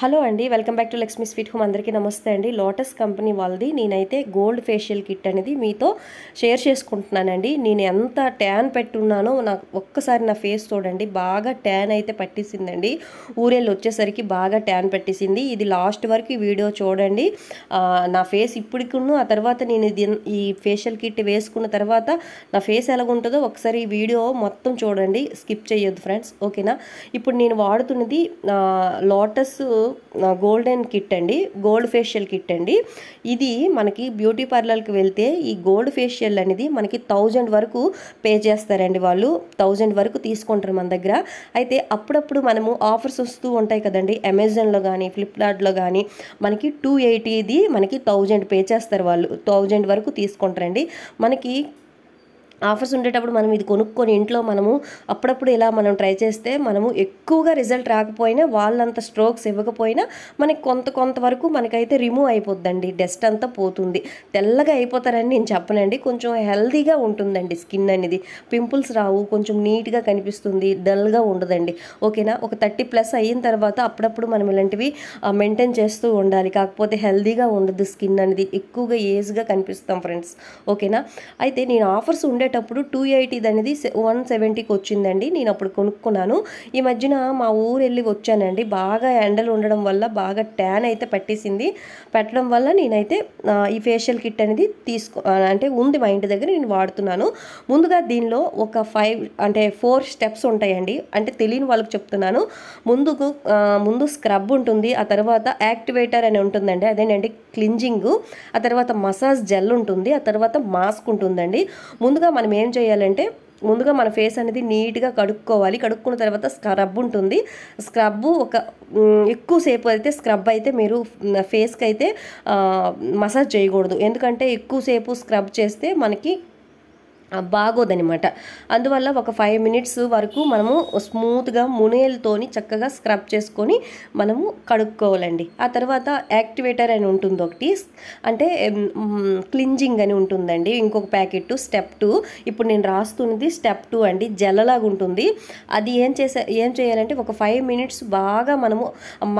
hello అండి welcome back to Lakshmi sweet home అందరికీ నమస్తే అండి లోటస్ కంపెనీ వాళ్ళది నేనైతే గోల్డ్ ఫేషియల్ కిట్ అనేది మీతో షేర్ చేసుకుంటున్నానండి నేను ఎంత ట్యాన్ పెట్టున్నానో నాకు ఒక్కసారి నా ఫేస్ చూడండి బాగా ట్యాన్ అయితే పట్టేసిందండి ఊరేళ్ళు వచ్చేసరికి బాగా ట్యాన్ పట్టేసింది ఇది లాస్ట్ వరకు వీడియో చూడండి నా ఫేస్ ఇప్పటికును ఆ తర్వాత నేను ఈ ఫేషియల్ కిట్ వేసుకున్న తర్వాత నా ఫేస్ ఎలాగుంటుందో ఒకసారి ఈ వీడియో మొత్తం చూడండి స్కిప్ చేయొద్దు ఫ్రెండ్స్ ఓకేనా ఇప్పుడు నేను వాడుతున్నది లోటస్ గోల్డెన్ కిట్ అండి గోల్డ్ ఫేషియల్ కిట్ అండి ఇది మనకి బ్యూటీ పార్లర్కి వెళ్తే ఈ గోల్డ్ ఫేషియల్ అనేది మనకి థౌజండ్ వరకు పే చేస్తారండి వాళ్ళు థౌజండ్ వరకు తీసుకుంటారు మన దగ్గర అయితే అప్పుడప్పుడు మనము ఆఫర్స్ వస్తూ ఉంటాయి కదండి అమెజాన్లో కానీ ఫ్లిప్కార్ట్లో కానీ మనకి టూ ఎయిటీది మనకి థౌజండ్ పే చేస్తారు వాళ్ళు థౌజండ్ వరకు తీసుకుంటారండి మనకి ఆఫర్స్ ఉండేటప్పుడు మనం ఇది కొనుక్కొని ఇంట్లో మనము అప్పుడప్పుడు ఇలా మనం ట్రై చేస్తే మనము ఎక్కువగా రిజల్ట్ రాకపోయినా వాళ్ళంత స్ట్రోక్స్ ఇవ్వకపోయినా మనకి కొంత కొంతవరకు మనకైతే రిమూవ్ అయిపోద్దండి డస్ట్ అంతా పోతుంది తెల్లగా అయిపోతారని నేను చెప్పనండి కొంచెం హెల్దీగా ఉంటుందండి స్కిన్ అనేది పింపుల్స్ రావు కొంచెం నీట్గా కనిపిస్తుంది డల్గా ఉండదండి ఓకేనా ఒక థర్టీ ప్లస్ అయిన తర్వాత అప్పుడప్పుడు మనం ఇలాంటివి మెయింటైన్ చేస్తూ ఉండాలి కాకపోతే హెల్దీగా ఉండదు స్కిన్ అనేది ఎక్కువగా ఏజ్గా కనిపిస్తాం ఫ్రెండ్స్ ఓకేనా అయితే నేను ఆఫర్స్ ఉండే కొనుక్కునేటప్పుడు టూ ఎయిటీది అనేది వన్ సెవెంటీకి వచ్చిందండి నేను అప్పుడు కొనుక్కున్నాను ఈ మధ్యన మా ఊరు వెళ్ళి వచ్చానండి బాగా ఎండలు ఉండడం వల్ల బాగా ట్యాన్ అయితే పట్టేసింది పెట్టడం వల్ల నేనైతే ఈ ఫేషియల్ కిట్ అనేది తీసుకు అంటే ఉంది మా ఇంటి దగ్గర నేను వాడుతున్నాను ముందుగా దీనిలో ఒక ఫైవ్ అంటే ఫోర్ స్టెప్స్ ఉంటాయండి అంటే తెలియని వాళ్ళకి చెప్తున్నాను ముందుకు ముందు స్క్రబ్ ఉంటుంది ఆ తర్వాత యాక్టివేటర్ అని ఉంటుందండి అదేనండి క్లింజింగ్ ఆ తర్వాత మసాజ్ జెల్ ఉంటుంది ఆ తర్వాత మాస్క్ ఉంటుందండి ముందుగా మనం ఏం చేయాలంటే ముందుగా మన ఫేస్ అనేది నీట్గా కడుక్కోవాలి కడుక్కున్న తర్వాత స్క్రబ్ ఉంటుంది స్క్రబ్ ఒక ఎక్కువసేపు అయితే స్క్రబ్ అయితే మీరు ఫేస్కి అయితే మసాజ్ చేయకూడదు ఎందుకంటే ఎక్కువసేపు స్క్రబ్ చేస్తే మనకి బాగోదనమాట అందువల్ల ఒక ఫైవ్ మినిట్స్ వరకు మనము స్మూత్గా మునేలతోని చక్కగా స్క్రబ్ చేసుకొని మనము కడుక్కోవాలండి ఆ తర్వాత యాక్టివేటర్ అని ఉంటుంది ఒకటి అంటే క్లింజింగ్ అని ఉంటుందండి ఇంకొక ప్యాకెట్ స్టెప్ టూ ఇప్పుడు నేను రాస్తున్నది స్టెప్ టూ అండి జల్లలాగా ఉంటుంది అది ఏం చేసే ఏం చేయాలంటే ఒక ఫైవ్ మినిట్స్ బాగా మనము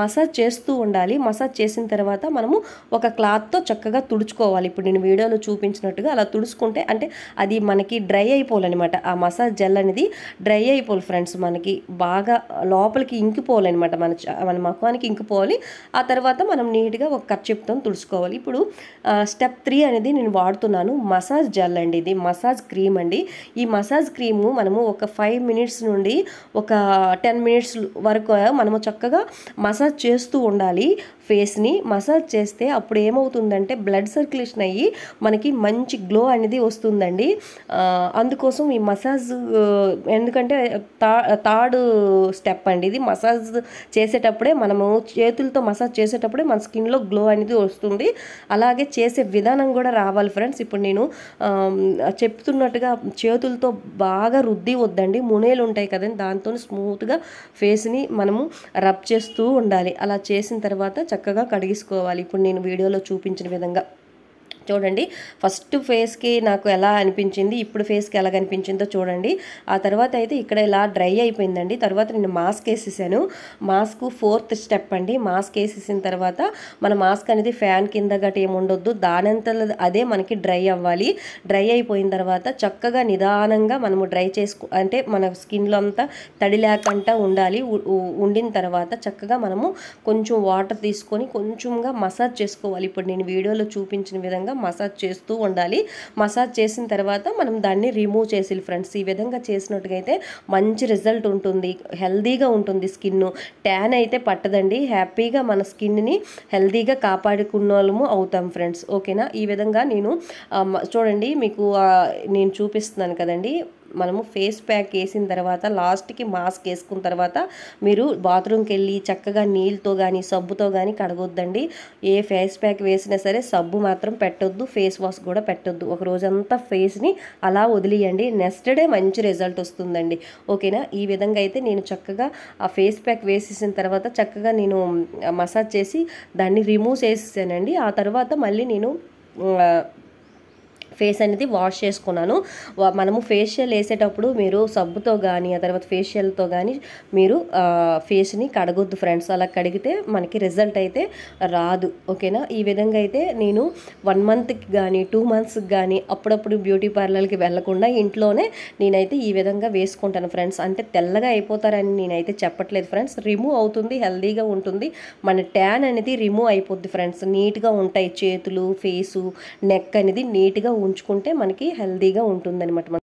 మసాజ్ చేస్తూ ఉండాలి మసాజ్ చేసిన తర్వాత మనము ఒక క్లాత్తో చక్కగా తుడుచుకోవాలి ఇప్పుడు నేను వీడియోలో చూపించినట్టుగా అలా తుడుచుకుంటే అంటే అది మన మనకి డ్రై అయిపోవాలన్నమాట ఆ మసాజ్ జెల్ అనేది డ్రై అయిపోవాలి ఫ్రెండ్స్ మనకి బాగా లోపలికి ఇంకిపోవాలన్నమాట మన మన మకానికి ఇంకిపోవాలి ఆ తర్వాత మనం నీట్గా ఒక కర్చెప్తో తుడుచుకోవాలి ఇప్పుడు స్టెప్ త్రీ అనేది నేను వాడుతున్నాను మసాజ్ జెల్ అండి ఇది మసాజ్ క్రీమ్ అండి ఈ మసాజ్ క్రీమ్ మనము ఒక ఫైవ్ మినిట్స్ నుండి ఒక టెన్ మినిట్స్ వరకు మనము చక్కగా మసాజ్ చేస్తూ ఉండాలి ఫేస్ని మసాజ్ చేస్తే అప్పుడు ఏమవుతుందంటే బ్లడ్ సర్క్యులేషన్ అయ్యి మనకి మంచి గ్లో అనేది వస్తుందండి అందుకోసం ఈ మసాజ్ ఎందుకంటే తా థర్డ్ స్టెప్ అండి ఇది మసాజ్ చేసేటప్పుడే మనము చేతులతో మసాజ్ చేసేటప్పుడే మన స్కిన్లో గ్లో అనేది వస్తుంది అలాగే చేసే విధానం కూడా రావాలి ఫ్రెండ్స్ ఇప్పుడు నేను చెప్తున్నట్టుగా చేతులతో బాగా రుద్ది వద్దండి మునేలు ఉంటాయి కదండి దాంతో స్మూత్గా ఫేస్ని మనము రబ్ చేస్తూ ఉండాలి అలా చేసిన తర్వాత చక్కగా కడిగిసుకోవాలి ఇప్పుడు నేను వీడియోలో చూపించిన విధంగా చూడండి ఫస్ట్ ఫేస్కి నాకు ఎలా అనిపించింది ఇప్పుడు ఫేస్కి ఎలా కనిపించిందో చూడండి ఆ తర్వాత అయితే ఇక్కడ ఇలా డ్రై అయిపోయిందండి తర్వాత నేను మాస్క్ వేసేసాను మాస్క్ ఫోర్త్ స్టెప్ అండి మాస్క్ వేసేసిన తర్వాత మన మాస్క్ అనేది ఫ్యాన్ కింద గట్ట ఏముండొద్దు దానంత అదే మనకి డ్రై అవ్వాలి డ్రై అయిపోయిన తర్వాత చక్కగా నిదానంగా మనము డ్రై చేసుకు అంటే మన స్కిన్లో అంతా తడి లేకుండా ఉండాలి ఉండిన తర్వాత చక్కగా మనము కొంచెం వాటర్ తీసుకొని కొంచెంగా మసాజ్ చేసుకోవాలి ఇప్పుడు నేను వీడియోలో చూపించిన విధంగా మసాజ్ చేస్తూ ఉండాలి మసాజ్ చేసిన తర్వాత మనం దాన్ని రిమూవ్ చేసి ఫ్రెండ్స్ ఈ విధంగా చేసినట్టుగైతే మంచి రిజల్ట్ ఉంటుంది హెల్దీగా ఉంటుంది స్కిన్ ట్యాన్ అయితే పట్టదండి హ్యాపీగా మన స్కిన్ని హెల్దీగా కాపాడుకున్న వాళ్ళము అవుతాం ఫ్రెండ్స్ ఓకేనా ఈ విధంగా నేను చూడండి మీకు నేను చూపిస్తున్నాను కదండి మనము ఫేస్ ప్యాక్ వేసిన తర్వాత లాస్ట్కి మాస్క్ వేసుకున్న తర్వాత మీరు బాత్రూమ్కి వెళ్ళి చక్కగా నీళ్ళతో కానీ సబ్బుతో కానీ కడగొద్దండి ఏ ఫేస్ ప్యాక్ వేసినా సరే సబ్బు మాత్రం పెట్టొద్దు ఫేస్ వాష్ కూడా పెట్టొద్దు ఒక రోజంతా ఫేస్ని అలా వదిలియండి నెక్స్ట్ డే మంచి రిజల్ట్ వస్తుందండి ఓకేనా ఈ విధంగా అయితే నేను చక్కగా ఆ ఫేస్ ప్యాక్ వేసేసిన తర్వాత చక్కగా నేను మసాజ్ చేసి దాన్ని రిమూవ్ చేసేసానండి ఆ తర్వాత మళ్ళీ నేను ఫేస్ అనేది వాష్ చేసుకున్నాను మనము ఫేషియల్ వేసేటప్పుడు మీరు సబ్బుతో కానీ ఆ తర్వాత ఫేషియల్తో కానీ మీరు ఫేస్ని కడగొద్దు ఫ్రెండ్స్ అలా కడిగితే మనకి రిజల్ట్ అయితే రాదు ఓకేనా ఈ విధంగా అయితే నేను వన్ మంత్కి కానీ టూ మంత్స్కి కానీ అప్పుడప్పుడు బ్యూటీ పార్లర్కి వెళ్లకుండా ఇంట్లోనే నేనైతే ఈ విధంగా వేసుకుంటాను ఫ్రెండ్స్ అంటే తెల్లగా అయిపోతారని నేనైతే చెప్పట్లేదు ఫ్రెండ్స్ రిమూవ్ అవుతుంది హెల్దీగా ఉంటుంది మన ట్యాన్ అనేది రిమూవ్ అయిపోద్ది ఫ్రెండ్స్ నీట్గా ఉంటాయి చేతులు ఫేసు నెక్ అనేది నీట్గా ఉంచుకుంటే మనకి హెల్దీగా ఉంటుందన్నమాట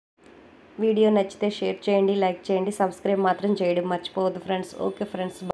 వీడియో నచ్చితే షేర్ చేయండి లైక్ చేయండి సబ్స్క్రైబ్ మాత్రం చేయడం మర్చిపోవద్దు ఫ్రెండ్స్ ఓకే ఫ్రెండ్స్